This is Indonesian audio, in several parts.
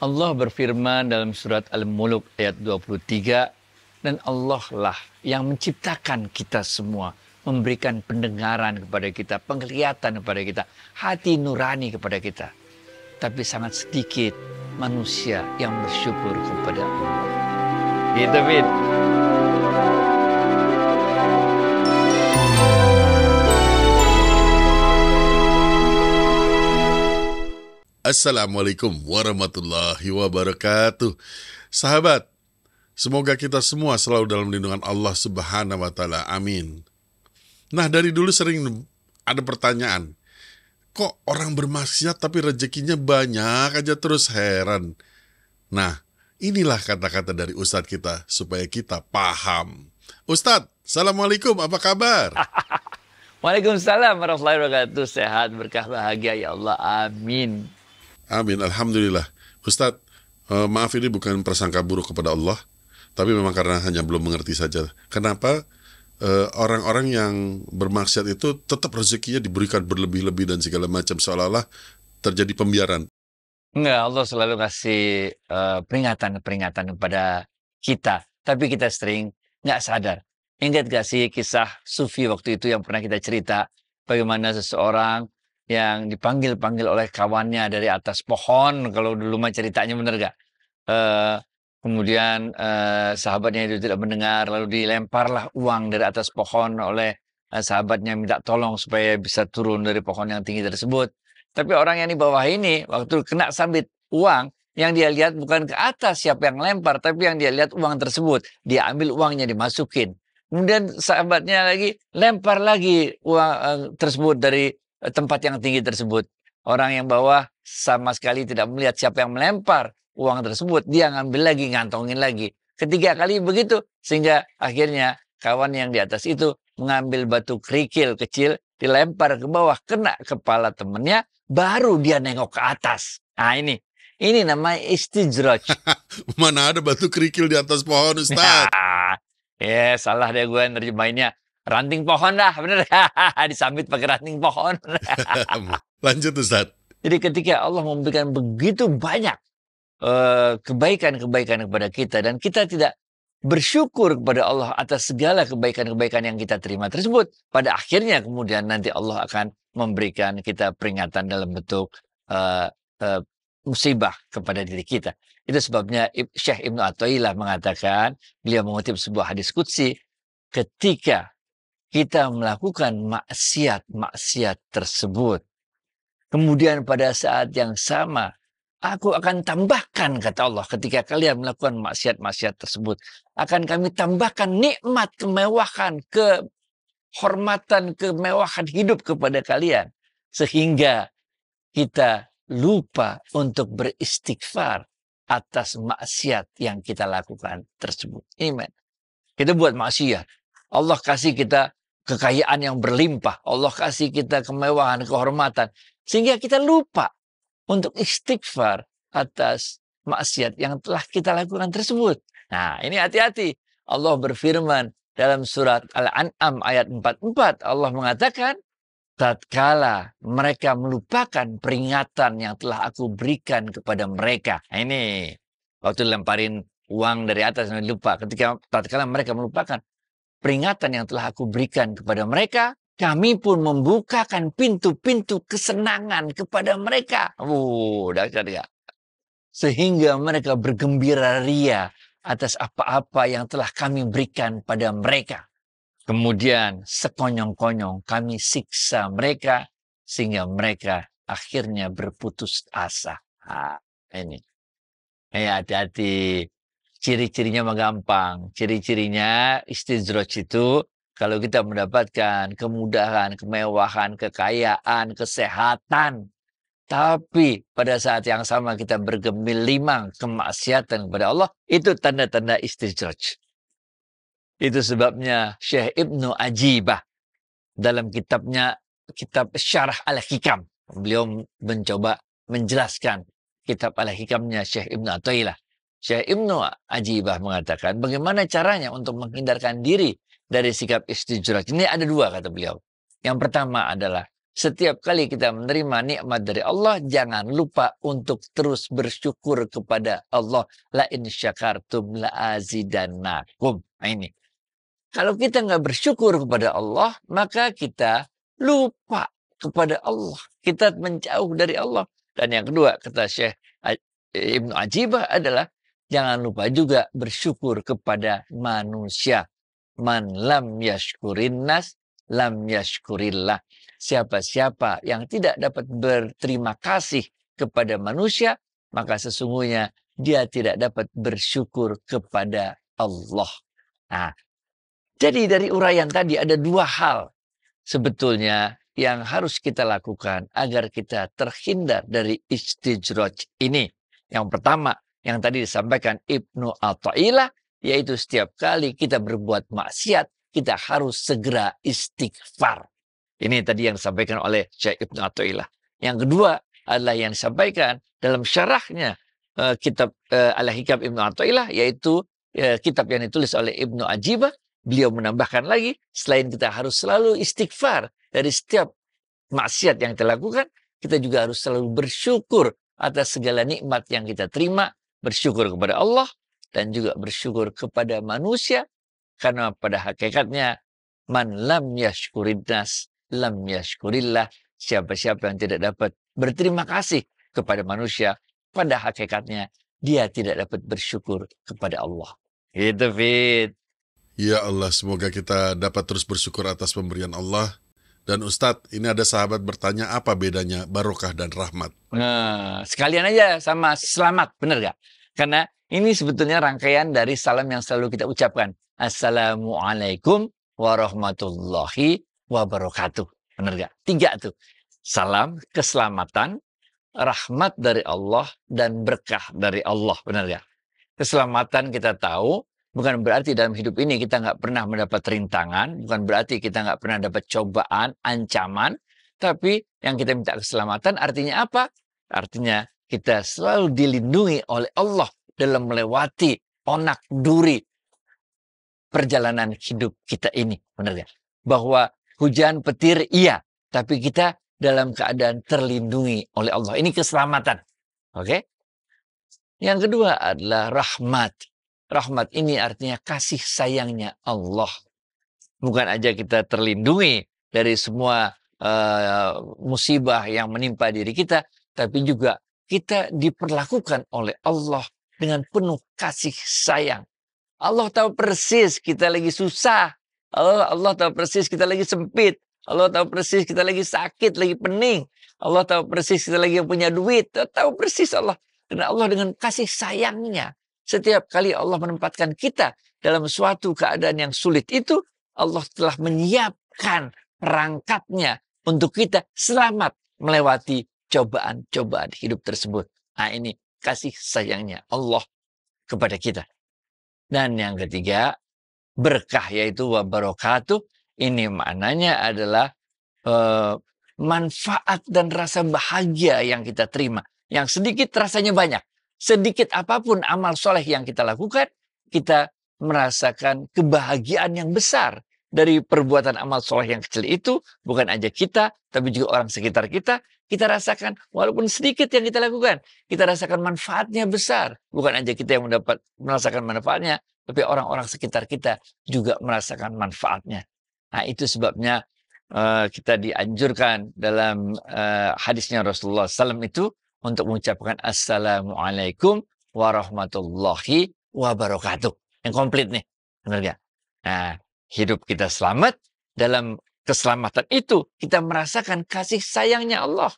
Allah berfirman dalam surat Al-Muluk ayat 23 dan Allah lah yang menciptakan kita semua, memberikan pendengaran kepada kita, penglihatan kepada kita, hati nurani kepada kita. Tapi sangat sedikit manusia yang bersyukur kepada Allah. Gitu, Assalamualaikum warahmatullahi wabarakatuh. Sahabat, semoga kita semua selalu dalam lindungan Allah Subhanahu wa taala. Amin. Nah, dari dulu sering ada pertanyaan. Kok orang bermaksiat tapi rezekinya banyak aja terus heran. Nah, inilah kata-kata dari ustadz kita supaya kita paham. Ustadz, Assalamualaikum, apa kabar? Waalaikumsalam warahmatullahi wabarakatuh. Sehat, berkah, bahagia ya Allah. Amin. Amin. Alhamdulillah. Ustadz, uh, eh, maaf ini bukan prasangka buruk kepada Allah, tapi memang karena hanya belum mengerti saja. Kenapa orang eh, orang-orang yang bermaksiat itu tetap rezekinya diberikan berlebih-lebih dan segala macam seolah-olah terjadi pembiaran? Enggak, Allah selalu kasih peringatan eh, peringatan-peringatan kepada kita, tapi kita sering nggak sadar. Ingat gak sih kisah Sufi waktu itu yang pernah kita cerita bagaimana seseorang yang dipanggil-panggil oleh kawannya dari atas pohon kalau dulu mah ceritanya bener gak uh, eh, kemudian uh, sahabatnya itu tidak mendengar lalu dilemparlah uang dari atas pohon oleh uh, sahabatnya minta tolong supaya bisa turun dari pohon yang tinggi tersebut tapi orang yang di bawah ini waktu kena sambit uang yang dia lihat bukan ke atas siapa yang lempar tapi yang dia lihat uang tersebut dia ambil uangnya dimasukin kemudian sahabatnya lagi lempar lagi uang uh, tersebut dari tempat yang tinggi tersebut. Orang yang bawah sama sekali tidak melihat siapa yang melempar uang tersebut. Dia ngambil lagi, ngantongin lagi. Ketiga kali begitu. Sehingga akhirnya kawan yang di atas itu mengambil batu kerikil kecil, dilempar ke bawah, kena kepala temennya, baru dia nengok ke atas. Nah ini, ini namanya istijroj. Mana ada batu kerikil di atas pohon, Ustaz? Nah, ya, yeah, salah deh gue nerjemahinnya ranting pohon lah, bener. Disambit pakai ranting pohon. Lanjut Ustaz. Jadi ketika Allah memberikan begitu banyak eh, kebaikan-kebaikan uh, kepada kita dan kita tidak bersyukur kepada Allah atas segala kebaikan-kebaikan yang kita terima tersebut, pada akhirnya kemudian nanti Allah akan memberikan kita peringatan dalam bentuk uh, uh, musibah kepada diri kita. Itu sebabnya Syekh Ibnu Athaillah mengatakan, beliau mengutip sebuah hadis kutsi, ketika kita melakukan maksiat-maksiat tersebut. Kemudian pada saat yang sama, aku akan tambahkan, kata Allah, ketika kalian melakukan maksiat-maksiat tersebut. Akan kami tambahkan nikmat, kemewahan, kehormatan, kemewahan hidup kepada kalian. Sehingga kita lupa untuk beristighfar atas maksiat yang kita lakukan tersebut. Amen. Kita buat maksiat. Allah kasih kita kekayaan yang berlimpah. Allah kasih kita kemewahan, kehormatan. Sehingga kita lupa untuk istighfar atas maksiat yang telah kita lakukan tersebut. Nah, ini hati-hati. Allah berfirman dalam surat Al-An'am ayat 44. Allah mengatakan, tatkala mereka melupakan peringatan yang telah aku berikan kepada mereka. Nah, ini waktu lemparin uang dari atas dan lupa. Ketika tatkala mereka melupakan, peringatan yang telah aku berikan kepada mereka, kami pun membukakan pintu-pintu kesenangan kepada mereka. Oh, dahsyat ya. Sehingga mereka bergembira ria atas apa-apa yang telah kami berikan pada mereka. Kemudian sekonyong-konyong kami siksa mereka sehingga mereka akhirnya berputus asa. Ha, ini. Hei hati-hati. Ciri-cirinya mah Ciri-cirinya istidroj itu kalau kita mendapatkan kemudahan, kemewahan, kekayaan, kesehatan, tapi pada saat yang sama kita bergemilimang kemaksiatan kepada Allah, itu tanda-tanda istidroj. Itu sebabnya Syekh Ibnu Ajibah dalam kitabnya kitab Syarah Al-Hikam. Beliau mencoba menjelaskan kitab Al-Hikamnya Syekh Ibnu Athaillah. Syekh Ibnu Ajibah mengatakan, bagaimana caranya untuk menghindarkan diri dari sikap istijrak? Ini ada dua kata beliau. Yang pertama adalah setiap kali kita menerima nikmat dari Allah, jangan lupa untuk terus bersyukur kepada Allah. La in syakartum la azidannakum. Nah, ini. Kalau kita nggak bersyukur kepada Allah, maka kita lupa kepada Allah. Kita menjauh dari Allah. Dan yang kedua, kata Syekh Ibnu Ajibah adalah Jangan lupa juga bersyukur kepada manusia. Man lam yashkurin nas, lam yashkurillah. Siapa-siapa yang tidak dapat berterima kasih kepada manusia, maka sesungguhnya dia tidak dapat bersyukur kepada Allah. Nah, jadi dari uraian tadi ada dua hal sebetulnya yang harus kita lakukan agar kita terhindar dari istijroj ini. Yang pertama, yang tadi disampaikan Ibnu al Al-Ta'ilah, yaitu setiap kali kita berbuat maksiat, kita harus segera istighfar. Ini tadi yang disampaikan oleh Syekh Ibnu Atta'illah. Yang kedua adalah yang disampaikan dalam syarahnya uh, kitab uh, Al-Hikam Ibnu Atta'illah, yaitu uh, kitab yang ditulis oleh Ibnu Ajibah. Beliau menambahkan lagi, selain kita harus selalu istighfar dari setiap maksiat yang kita lakukan, kita juga harus selalu bersyukur atas segala nikmat yang kita terima bersyukur kepada Allah dan juga bersyukur kepada manusia karena pada hakikatnya man lam yashkurinnas lam yashkurillah siapa-siapa yang tidak dapat berterima kasih kepada manusia pada hakikatnya dia tidak dapat bersyukur kepada Allah itu fit ya Allah semoga kita dapat terus bersyukur atas pemberian Allah dan Ustadz, ini ada sahabat bertanya apa bedanya barokah dan rahmat? Nah, sekalian aja sama selamat, bener gak? Karena ini sebetulnya rangkaian dari salam yang selalu kita ucapkan. Assalamualaikum warahmatullahi wabarakatuh. Bener gak? Tiga tuh. Salam, keselamatan, rahmat dari Allah, dan berkah dari Allah. Bener gak? Keselamatan kita tahu, Bukan berarti dalam hidup ini kita nggak pernah mendapat rintangan, bukan berarti kita nggak pernah dapat cobaan, ancaman, tapi yang kita minta keselamatan artinya apa? Artinya kita selalu dilindungi oleh Allah dalam melewati onak duri perjalanan hidup kita ini. Benar ya? Bahwa hujan petir iya, tapi kita dalam keadaan terlindungi oleh Allah. Ini keselamatan. Oke? Okay? Yang kedua adalah rahmat Rahmat ini artinya kasih sayangnya Allah. Bukan aja kita terlindungi dari semua uh, musibah yang menimpa diri kita, tapi juga kita diperlakukan oleh Allah dengan penuh kasih sayang. Allah tahu persis kita lagi susah. Allah, Allah tahu persis kita lagi sempit. Allah tahu persis kita lagi sakit, lagi pening. Allah tahu persis kita lagi punya duit. Tahu persis Allah. Karena Allah dengan kasih sayangnya setiap kali Allah menempatkan kita dalam suatu keadaan yang sulit itu, Allah telah menyiapkan perangkatnya untuk kita selamat melewati cobaan-cobaan hidup tersebut. Nah ini kasih sayangnya Allah kepada kita. Dan yang ketiga, berkah yaitu wabarakatuh. Ini maknanya adalah eh, manfaat dan rasa bahagia yang kita terima. Yang sedikit rasanya banyak sedikit apapun amal soleh yang kita lakukan, kita merasakan kebahagiaan yang besar dari perbuatan amal soleh yang kecil itu bukan aja kita, tapi juga orang sekitar kita. Kita rasakan, walaupun sedikit yang kita lakukan, kita rasakan manfaatnya besar. Bukan aja kita yang mendapat merasakan manfaatnya, tapi orang-orang sekitar kita juga merasakan manfaatnya. Nah, itu sebabnya uh, kita dianjurkan dalam uh, hadisnya Rasulullah SAW itu untuk mengucapkan Assalamualaikum warahmatullahi wabarakatuh. Yang komplit nih. Benar gak? Nah, hidup kita selamat. Dalam keselamatan itu, kita merasakan kasih sayangnya Allah.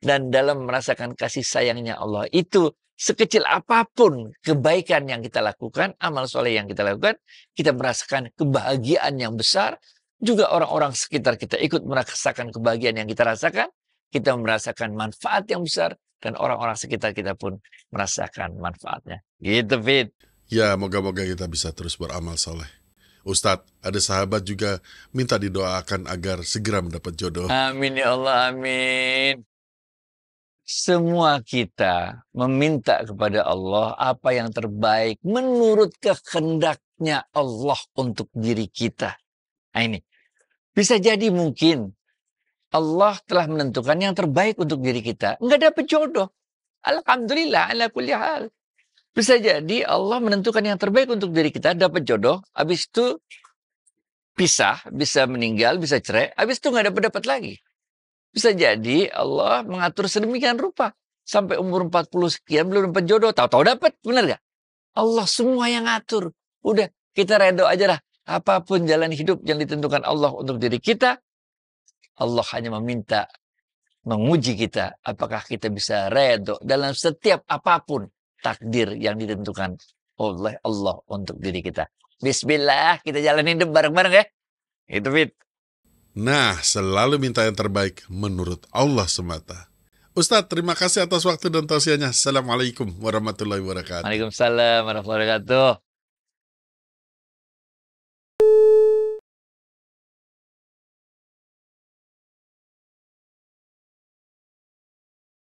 Dan dalam merasakan kasih sayangnya Allah itu, sekecil apapun kebaikan yang kita lakukan, amal soleh yang kita lakukan, kita merasakan kebahagiaan yang besar. Juga orang-orang sekitar kita ikut merasakan kebahagiaan yang kita rasakan. Kita merasakan manfaat yang besar dan orang-orang sekitar kita pun merasakan manfaatnya. Gitu, Fit. Ya, moga-moga kita bisa terus beramal soleh. Ustadz, ada sahabat juga minta didoakan agar segera mendapat jodoh. Amin ya Allah, amin. Semua kita meminta kepada Allah apa yang terbaik menurut kehendaknya Allah untuk diri kita. Nah ini, bisa jadi mungkin Allah telah menentukan yang terbaik untuk diri kita. Enggak ada pejodoh. Alhamdulillah ala kulli hal. Bisa jadi Allah menentukan yang terbaik untuk diri kita, dapat jodoh, habis itu pisah, bisa meninggal, bisa cerai, habis itu nggak dapat dapat lagi. Bisa jadi Allah mengatur sedemikian rupa sampai umur 40 sekian belum dapat jodoh, tahu-tahu dapat, benar gak? Allah semua yang ngatur. Udah, kita redo aja lah. Apapun jalan hidup yang ditentukan Allah untuk diri kita, Allah hanya meminta menguji kita apakah kita bisa redho dalam setiap apapun takdir yang ditentukan oleh Allah untuk diri kita. Bismillah, kita jalanin bareng-bareng ya. Itu fit. Nah, selalu minta yang terbaik menurut Allah semata. Ustadz, terima kasih atas waktu dan tausiahnya. Assalamualaikum warahmatullahi wabarakatuh. Waalaikumsalam warahmatullahi wabarakatuh.